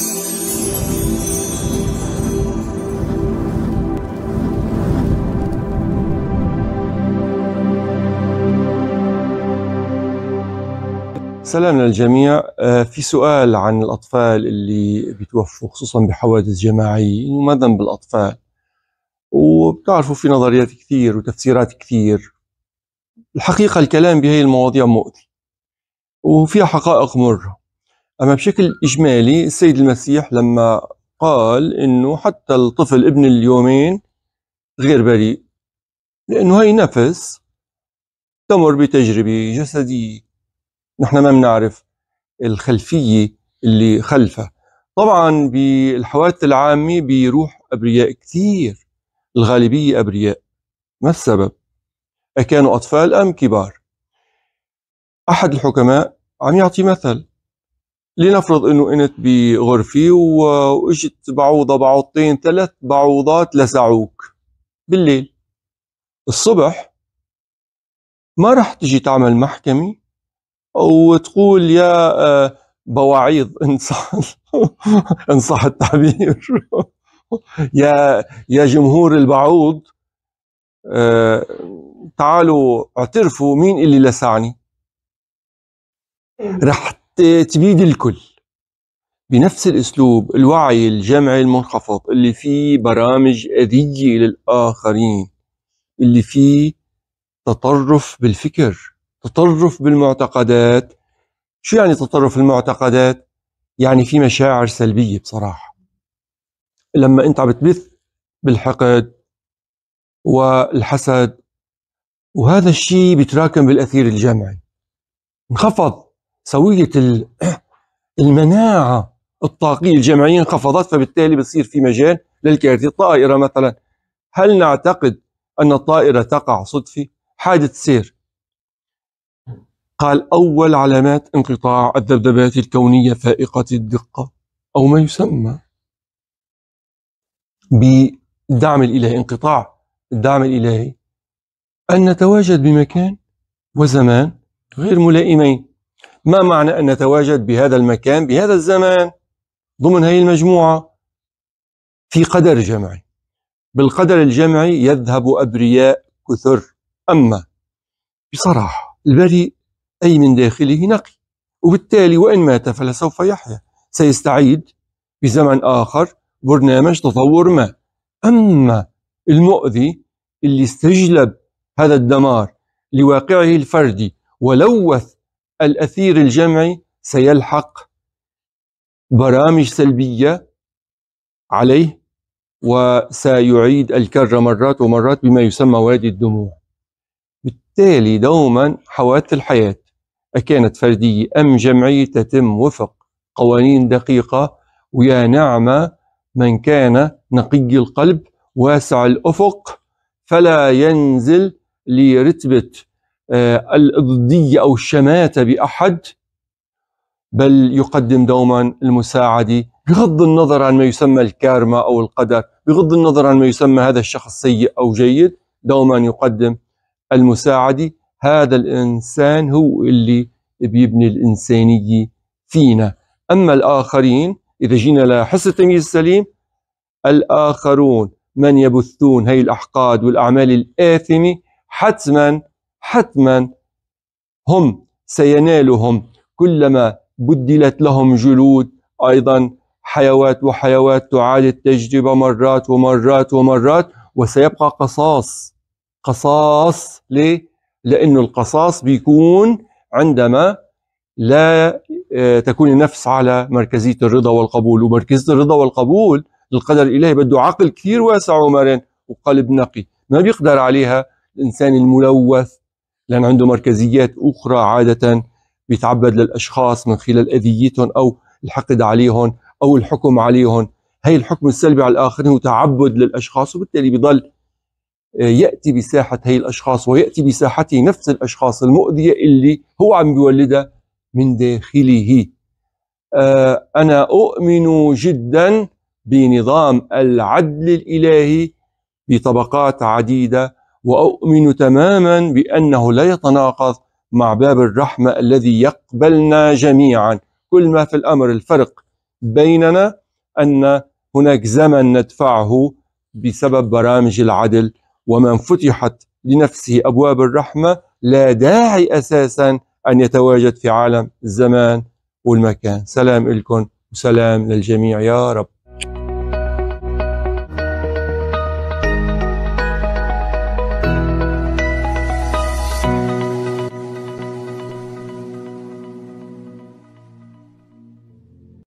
سلام للجميع آه، في سؤال عن الأطفال اللي بيتوفوا خصوصا بحوادث جماعية إنه ذنب بالأطفال وبتعرفوا في نظريات كثير وتفسيرات كثير الحقيقة الكلام بهي المواضيع مؤذي وفيها حقائق مرة أما بشكل إجمالي السيد المسيح لما قال إنه حتى الطفل ابن اليومين غير بريء لأنه هي نفس تمر بتجربة جسدية نحن ما بنعرف الخلفية اللي خلفها طبعا بالحوادث العامة بيروح أبرياء كثير الغالبية أبرياء ما السبب أكانوا أطفال أم كبار أحد الحكماء عم يعطي مثل لنفرض انه انت بغرفه واجت بعوضه بعوضتين ثلاث بعوضات لسعوك بالليل الصبح ما راح تجي تعمل محكمه وتقول يا آه، بواعيض ان صح ان صح التعبير يا يا جمهور البعوض آه، تعالوا اعترفوا مين اللي لسعني إيه. رح تبيد الكل بنفس الاسلوب الوعي الجمعي المنخفض اللي فيه برامج اذيه للاخرين اللي فيه تطرف بالفكر تطرف بالمعتقدات شو يعني تطرف المعتقدات يعني في مشاعر سلبيه بصراحه لما انت عم تبث بالحقد والحسد وهذا الشيء بيتراكم بالاثير الجمعي انخفض سوية المناعة الطاقية الجماعية انخفضت فبالتالي بصير في مجال للكارثة الطائرة مثلا هل نعتقد أن الطائرة تقع صدفة حادث سير قال أول علامات انقطاع الذبذبات الكونية فائقة الدقة أو ما يسمى بالدعم الإلهي انقطاع الدعم الإلهي أن نتواجد بمكان وزمان غير ملائمين ما معنى أن نتواجد بهذا المكان بهذا الزمان ضمن هذه المجموعة في قدر جمعي بالقدر الجمعي يذهب أبرياء كثر أما بصراحة البريء أي من داخله نقي وبالتالي وإن مات فلسوف يحيا سيستعيد بزمن آخر برنامج تطور ما أما المؤذي اللي استجلب هذا الدمار لواقعه الفردي ولوث الأثير الجمعي سيلحق برامج سلبية عليه وسيعيد الكرة مرات ومرات بما يسمى وادي الدموع بالتالي دوما حوادث الحياة أكانت فردية أم جمعية تتم وفق قوانين دقيقة ويا نعمة من كان نقي القلب واسع الأفق فلا ينزل لرتبة آه، الضدية أو الشماتة بأحد بل يقدم دوما المساعدة بغض النظر عن ما يسمى الكارما أو القدر بغض النظر عن ما يسمى هذا الشخص سيء أو جيد دوما يقدم المساعدة هذا الإنسان هو اللي بيبني الإنسانية فينا أما الآخرين إذا جينا لحس التمييز السليم الآخرون من يبثون هي الأحقاد والأعمال الآثمة حتما حتما هم سينالهم كلما بدلت لهم جلود أيضا حيوات وحيوات تعاد التجربة مرات ومرات ومرات وسيبقى قصاص قصاص ليه؟ لأنه القصاص بيكون عندما لا آه، تكون النفس على مركزية الرضا والقبول ومركزية الرضا والقبول القدر الإلهي بده عقل كثير واسع ومرن وقلب نقي ما بيقدر عليها الإنسان الملوث لأن عنده مركزيات أخرى عادة بيتعبد للأشخاص من خلال أذيتهم أو الحقد عليهم أو الحكم عليهم هي الحكم السلبي على الآخرين هو تعبد للأشخاص وبالتالي بضل آه، يأتي بساحة هي الأشخاص ويأتي بساحته نفس الأشخاص المؤذية اللي هو عم بيولدها من داخله آه، أنا أؤمن جدا بنظام العدل الإلهي بطبقات عديدة وأؤمن تماما بأنه لا يتناقض مع باب الرحمة الذي يقبلنا جميعا كل ما في الأمر الفرق بيننا أن هناك زمن ندفعه بسبب برامج العدل ومن فتحت لنفسه أبواب الرحمة لا داعي أساسا أن يتواجد في عالم الزمان والمكان سلام لكم وسلام للجميع يا رب